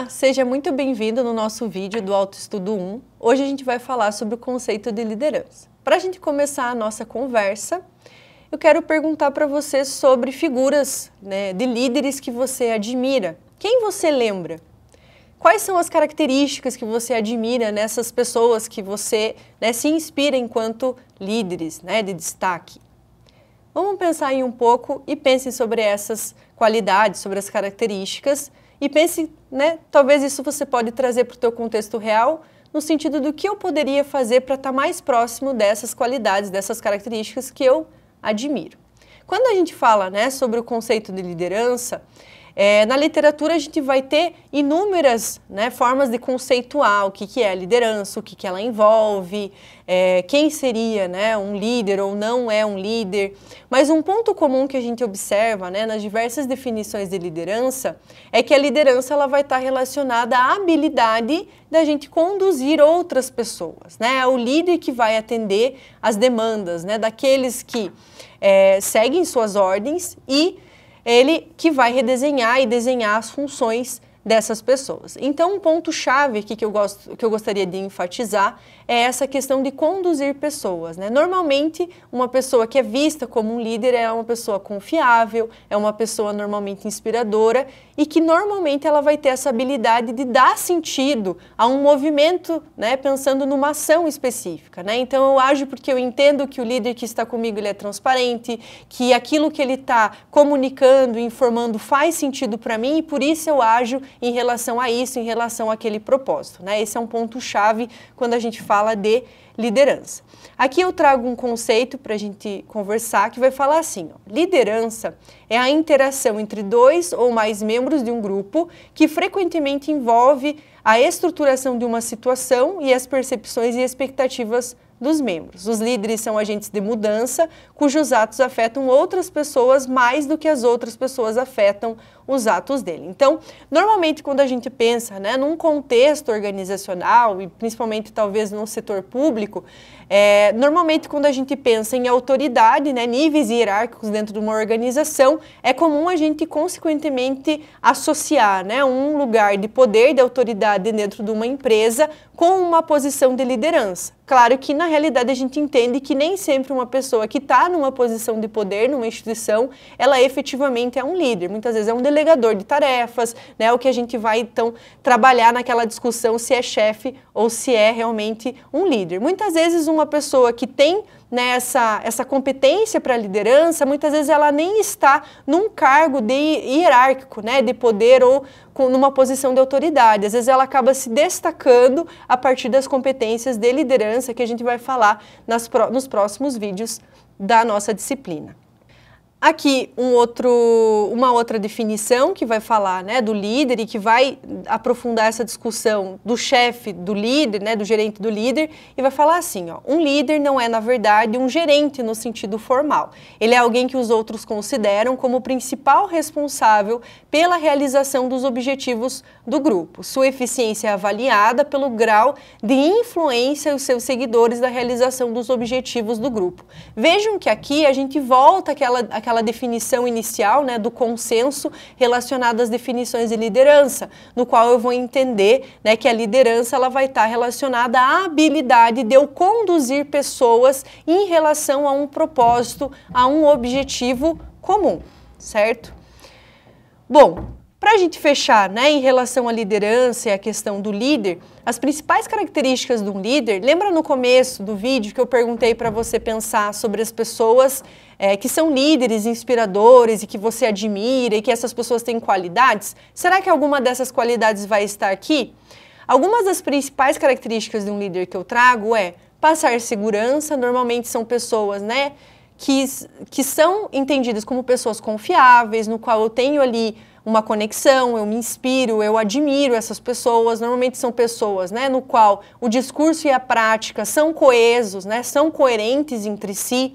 Olá, seja muito bem-vindo no nosso vídeo do Autoestudo 1. Hoje a gente vai falar sobre o conceito de liderança. Para a gente começar a nossa conversa, eu quero perguntar para você sobre figuras né, de líderes que você admira. Quem você lembra? Quais são as características que você admira nessas pessoas que você né, se inspira enquanto líderes né, de destaque? Vamos pensar em um pouco e pensem sobre essas qualidades, sobre as características e pense, né, talvez isso você pode trazer para o teu contexto real, no sentido do que eu poderia fazer para estar tá mais próximo dessas qualidades, dessas características que eu admiro. Quando a gente fala né, sobre o conceito de liderança, é, na literatura a gente vai ter inúmeras né, formas de conceituar o que, que é a liderança, o que, que ela envolve, é, quem seria né, um líder ou não é um líder. Mas um ponto comum que a gente observa né, nas diversas definições de liderança é que a liderança ela vai estar relacionada à habilidade da gente conduzir outras pessoas. Né? É o líder que vai atender as demandas né, daqueles que é, seguem suas ordens e ele que vai redesenhar e desenhar as funções dessas pessoas. Então, um ponto chave aqui que eu, gosto, que eu gostaria de enfatizar é essa questão de conduzir pessoas. Né? Normalmente, uma pessoa que é vista como um líder é uma pessoa confiável, é uma pessoa normalmente inspiradora e que normalmente ela vai ter essa habilidade de dar sentido a um movimento, né? pensando numa ação específica. Né? Então, eu ajo porque eu entendo que o líder que está comigo ele é transparente, que aquilo que ele está comunicando, informando faz sentido para mim e por isso eu ajo em relação a isso, em relação àquele propósito. Né? Esse é um ponto-chave quando a gente fala de liderança. Aqui eu trago um conceito para a gente conversar que vai falar assim: ó, liderança é a interação entre dois ou mais membros de um grupo que frequentemente envolve a estruturação de uma situação e as percepções e expectativas dos membros. Os líderes são agentes de mudança cujos atos afetam outras pessoas mais do que as outras pessoas afetam os atos dele. Então, normalmente quando a gente pensa né, num contexto organizacional e principalmente talvez num setor público, é, normalmente quando a gente pensa em autoridade, né, níveis hierárquicos dentro de uma organização, é comum a gente consequentemente associar né, um lugar de poder, de autoridade dentro de uma empresa com uma posição de liderança. Claro que na realidade a gente entende que nem sempre uma pessoa que está numa posição de poder, numa instituição, ela efetivamente é um líder. Muitas vezes é um delegador de tarefas, né? O que a gente vai então trabalhar naquela discussão se é chefe ou se é realmente um líder. Muitas vezes uma pessoa que tem nessa né, essa competência para liderança, muitas vezes ela nem está num cargo de hierárquico, né, de poder ou com, numa posição de autoridade. Às vezes ela acaba se destacando a partir das competências de liderança que a gente vai vai falar nas, nos próximos vídeos da nossa disciplina. Aqui um outro, uma outra definição que vai falar né, do líder e que vai aprofundar essa discussão do chefe, do líder, né, do gerente do líder, e vai falar assim: ó, um líder não é, na verdade, um gerente no sentido formal. Ele é alguém que os outros consideram como o principal responsável pela realização dos objetivos do grupo. Sua eficiência é avaliada pelo grau de influência os seus seguidores da realização dos objetivos do grupo. Vejam que aqui a gente volta àquela, àquela aquela definição inicial né, do consenso relacionado às definições de liderança, no qual eu vou entender né, que a liderança ela vai estar relacionada à habilidade de eu conduzir pessoas em relação a um propósito, a um objetivo comum, certo? Bom, para a gente fechar, né, em relação à liderança e à questão do líder, as principais características de um líder, lembra no começo do vídeo que eu perguntei para você pensar sobre as pessoas é, que são líderes, inspiradores e que você admira e que essas pessoas têm qualidades, será que alguma dessas qualidades vai estar aqui? Algumas das principais características de um líder que eu trago é passar segurança, normalmente são pessoas, né, que, que são entendidas como pessoas confiáveis, no qual eu tenho ali uma conexão, eu me inspiro, eu admiro essas pessoas. Normalmente são pessoas, né, no qual o discurso e a prática são coesos, né, são coerentes entre si.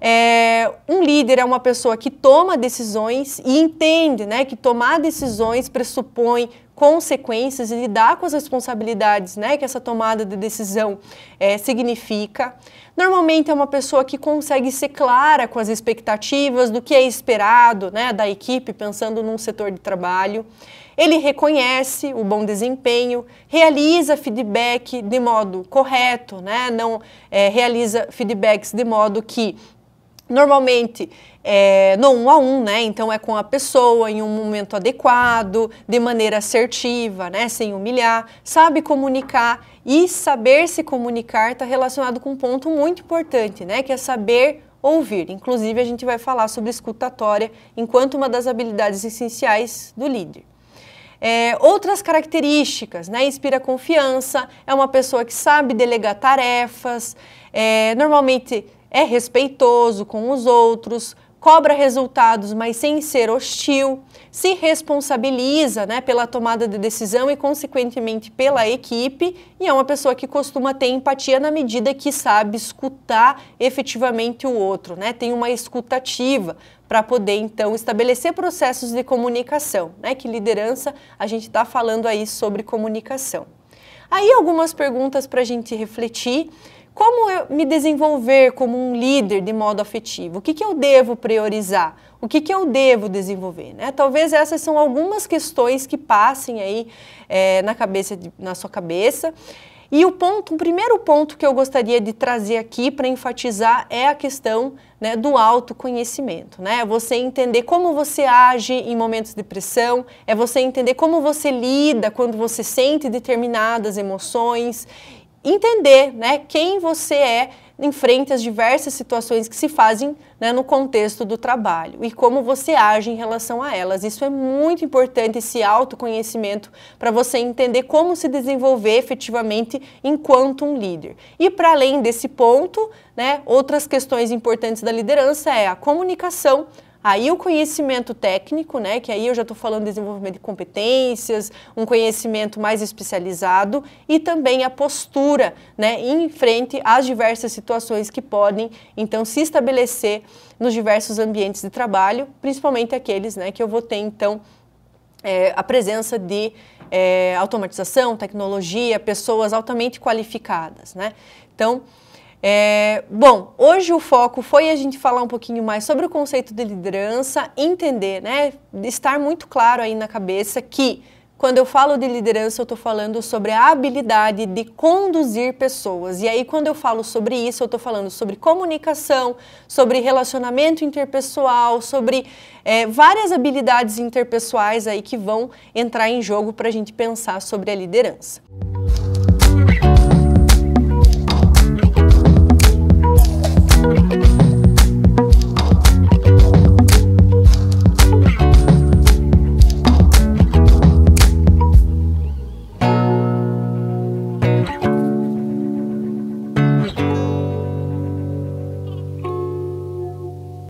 É, um líder é uma pessoa que toma decisões e entende né, que tomar decisões pressupõe consequências e lidar com as responsabilidades né, que essa tomada de decisão é, significa. Normalmente é uma pessoa que consegue ser clara com as expectativas do que é esperado né, da equipe, pensando num setor de trabalho. Ele reconhece o bom desempenho, realiza feedback de modo correto, né, não é, realiza feedbacks de modo que Normalmente é, no um a um, né? Então é com a pessoa em um momento adequado, de maneira assertiva, né? Sem humilhar, sabe comunicar e saber se comunicar está relacionado com um ponto muito importante, né? Que é saber ouvir. Inclusive a gente vai falar sobre escutatória enquanto uma das habilidades essenciais do líder. É, outras características, né? Inspira confiança, é uma pessoa que sabe delegar tarefas, é, normalmente é respeitoso com os outros, cobra resultados, mas sem ser hostil, se responsabiliza né, pela tomada de decisão e, consequentemente, pela equipe, e é uma pessoa que costuma ter empatia na medida que sabe escutar efetivamente o outro, né, tem uma escutativa para poder, então, estabelecer processos de comunicação, né, que liderança a gente está falando aí sobre comunicação. Aí algumas perguntas para a gente refletir. Como eu me desenvolver como um líder de modo afetivo? O que, que eu devo priorizar? O que, que eu devo desenvolver? Né? Talvez essas são algumas questões que passem aí é, na, cabeça de, na sua cabeça. E o ponto, o primeiro ponto que eu gostaria de trazer aqui para enfatizar é a questão né, do autoconhecimento. Né? É você entender como você age em momentos de pressão, é você entender como você lida quando você sente determinadas emoções entender né, quem você é em frente às diversas situações que se fazem né, no contexto do trabalho e como você age em relação a elas. Isso é muito importante, esse autoconhecimento, para você entender como se desenvolver efetivamente enquanto um líder. E para além desse ponto, né, outras questões importantes da liderança é a comunicação, Aí o conhecimento técnico, né, que aí eu já estou falando de desenvolvimento de competências, um conhecimento mais especializado e também a postura, né, em frente às diversas situações que podem então se estabelecer nos diversos ambientes de trabalho, principalmente aqueles, né, que eu vou ter então é, a presença de é, automatização, tecnologia, pessoas altamente qualificadas, né. Então é, bom, hoje o foco foi a gente falar um pouquinho mais sobre o conceito de liderança, entender, né? Estar muito claro aí na cabeça que quando eu falo de liderança, eu estou falando sobre a habilidade de conduzir pessoas. E aí, quando eu falo sobre isso, eu estou falando sobre comunicação, sobre relacionamento interpessoal, sobre é, várias habilidades interpessoais aí que vão entrar em jogo para a gente pensar sobre a liderança.